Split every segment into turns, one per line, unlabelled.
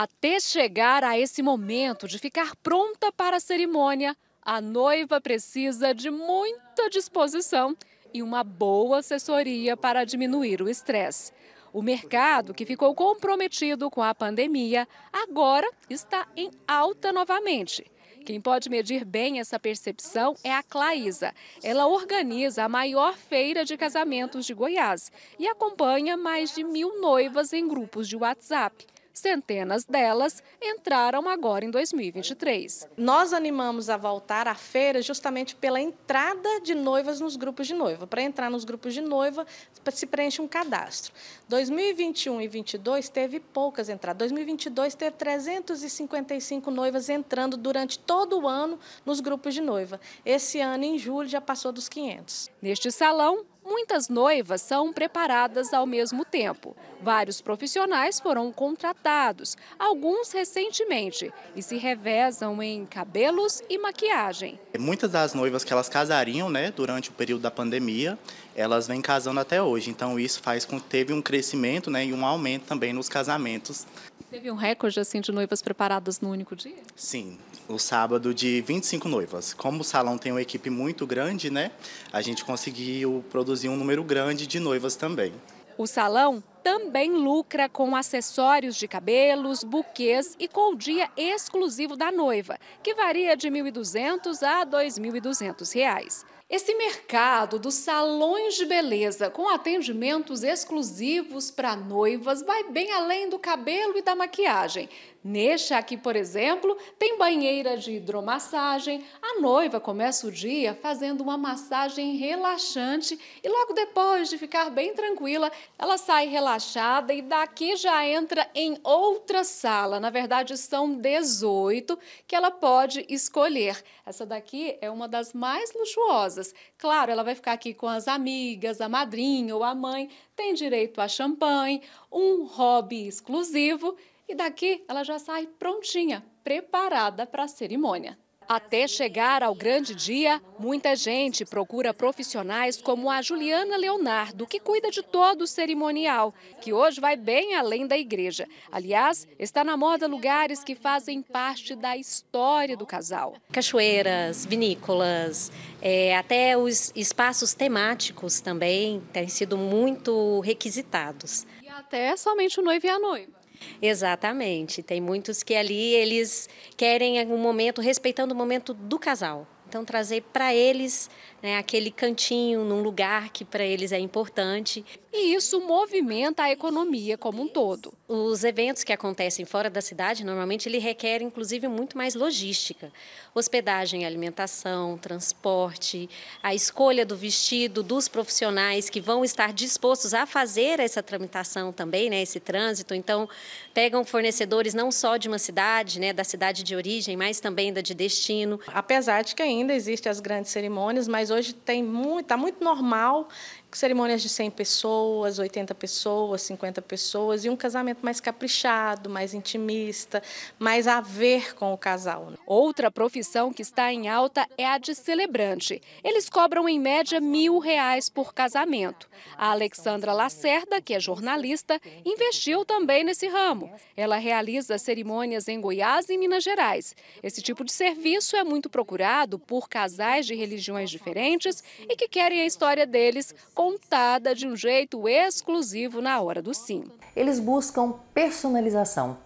Até chegar a esse momento de ficar pronta para a cerimônia, a noiva precisa de muita disposição e uma boa assessoria para diminuir o estresse. O mercado, que ficou comprometido com a pandemia, agora está em alta novamente. Quem pode medir bem essa percepção é a Claísa. Ela organiza a maior feira de casamentos de Goiás e acompanha mais de mil noivas em grupos de WhatsApp. Centenas delas entraram agora em 2023. Nós animamos a voltar à feira justamente pela entrada de noivas nos grupos de noiva. Para entrar nos grupos de noiva, se preenche um cadastro. 2021 e 2022 teve poucas entradas. 2022 teve 355 noivas entrando durante todo o ano nos grupos de noiva. Esse ano, em julho, já passou dos 500. Neste salão, Muitas noivas são preparadas ao mesmo tempo. Vários profissionais foram contratados, alguns recentemente, e se revezam em cabelos e maquiagem.
Muitas das noivas que elas casariam né, durante o período da pandemia, elas vêm casando até hoje. Então isso faz com que teve um crescimento né, e um aumento também nos casamentos.
Teve um recorde assim de noivas preparadas no único dia?
Sim, o sábado de 25 noivas. Como o salão tem uma equipe muito grande, né? A gente conseguiu produzir um número grande de noivas também.
O salão também lucra com acessórios de cabelos, buquês e com o dia exclusivo da noiva, que varia de R$ 1.200 a R$ 2.200. Esse mercado dos salões de beleza com atendimentos exclusivos para noivas vai bem além do cabelo e da maquiagem. Neste aqui, por exemplo, tem banheira de hidromassagem. A noiva começa o dia fazendo uma massagem relaxante e logo depois de ficar bem tranquila, ela sai relaxada e daqui já entra em outra sala. Na verdade, são 18 que ela pode escolher. Essa daqui é uma das mais luxuosas. Claro, ela vai ficar aqui com as amigas, a madrinha ou a mãe, tem direito a champanhe, um hobby exclusivo e daqui ela já sai prontinha, preparada para a cerimônia. Até chegar ao grande dia, muita gente procura profissionais como a Juliana Leonardo, que cuida de todo o cerimonial, que hoje vai bem além da igreja. Aliás, está na moda lugares que fazem parte da história do
casal. Cachoeiras, vinícolas, é, até os espaços temáticos também têm sido muito requisitados. E até somente o noivo e a noiva. Exatamente. Tem muitos que ali eles querem um momento, respeitando o momento do casal. Então, trazer para eles né, aquele cantinho num lugar que para eles é importante e isso movimenta a economia como um todo. Os eventos que acontecem fora da cidade, normalmente, ele requer, inclusive, muito mais logística. Hospedagem, alimentação, transporte, a escolha do vestido dos profissionais que vão estar dispostos a fazer essa tramitação também, né, esse trânsito. Então, pegam fornecedores não só de uma cidade, né, da cidade de origem, mas também da de destino. Apesar de que ainda existem as grandes cerimônias, mas hoje tem muito, está muito
normal cerimônias de 100 pessoas, pessoas, 80 pessoas, 50 pessoas, e um casamento mais caprichado, mais intimista, mais a ver com o casal. Né? Outra profissão que está em alta é a de celebrante. Eles cobram em média mil reais por casamento. A Alexandra Lacerda, que é jornalista, investiu também nesse ramo. Ela realiza cerimônias em Goiás e Minas Gerais. Esse tipo de serviço é muito procurado por casais de religiões diferentes e que querem a história deles contada de um jeito exclusivo na hora do sim.
Eles buscam personalização,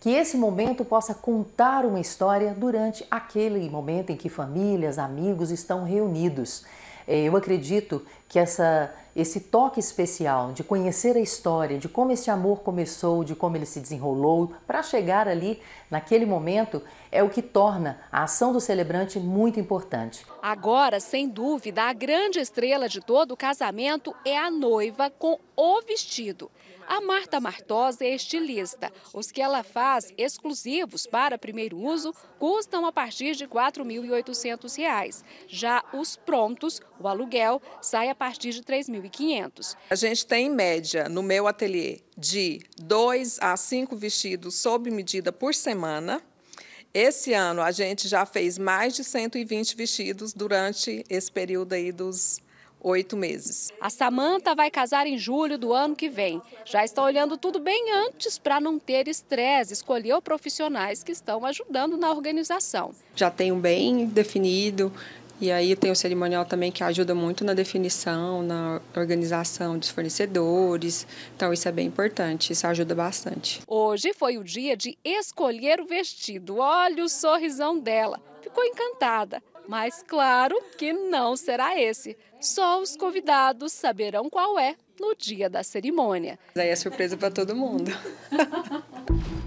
que esse momento possa contar uma história durante aquele momento em que famílias, amigos estão reunidos. Eh, eu acredito que essa, esse toque especial de conhecer a história, de como esse amor começou, de como ele se desenrolou, para chegar ali naquele momento, é o que torna a ação do celebrante muito importante.
Agora, sem dúvida, a grande estrela de todo o casamento é a noiva com o vestido. A Marta Martosa é estilista. Os que ela faz exclusivos para primeiro uso custam a partir de R$ 4.800. Já os prontos, o aluguel, sai a partir de 3.500. A gente tem, em média, no meu ateliê, de dois a cinco vestidos sob medida por semana. Esse ano a gente já fez mais de 120 vestidos durante esse período aí dos oito meses. A Samanta vai casar em julho do ano que vem. Já está olhando tudo bem antes para não ter estresse. Escolheu profissionais que estão ajudando na organização. Já tenho bem definido e aí tem o cerimonial também que ajuda muito na definição, na organização dos fornecedores. Então isso é bem importante, isso ajuda bastante. Hoje foi o dia de escolher o vestido. Olha o sorrisão dela. Ficou encantada. Mas claro que não será esse. Só os convidados saberão qual é no dia da cerimônia. Aí é surpresa para todo mundo.